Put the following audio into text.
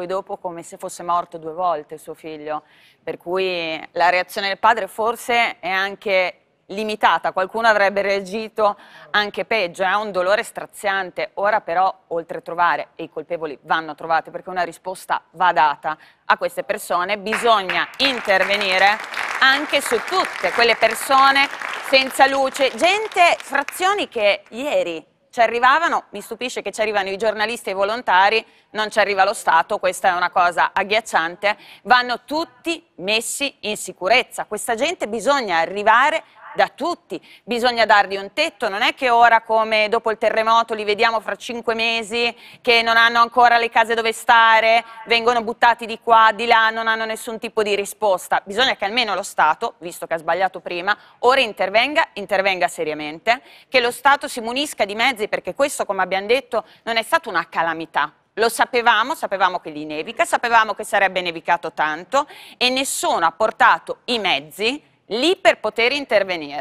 poi dopo come se fosse morto due volte suo figlio, per cui la reazione del padre forse è anche limitata, qualcuno avrebbe reagito anche peggio, è un dolore straziante, ora però oltre a trovare, e i colpevoli vanno trovati perché una risposta va data a queste persone, bisogna intervenire anche su tutte quelle persone senza luce, gente, frazioni che ieri ci arrivavano, mi stupisce che ci arrivano i giornalisti e i volontari, non ci arriva lo Stato, questa è una cosa agghiacciante, vanno tutti messi in sicurezza, questa gente bisogna arrivare da tutti, bisogna dargli un tetto, non è che ora come dopo il terremoto li vediamo fra cinque mesi che non hanno ancora le case dove stare, vengono buttati di qua, di là, non hanno nessun tipo di risposta, bisogna che almeno lo Stato, visto che ha sbagliato prima, ora intervenga, intervenga seriamente, che lo Stato si munisca di mezzi perché questo come abbiamo detto non è stata una calamità, lo sapevamo, sapevamo che lì nevica, sapevamo che sarebbe nevicato tanto e nessuno ha portato i mezzi lì per poter intervenire.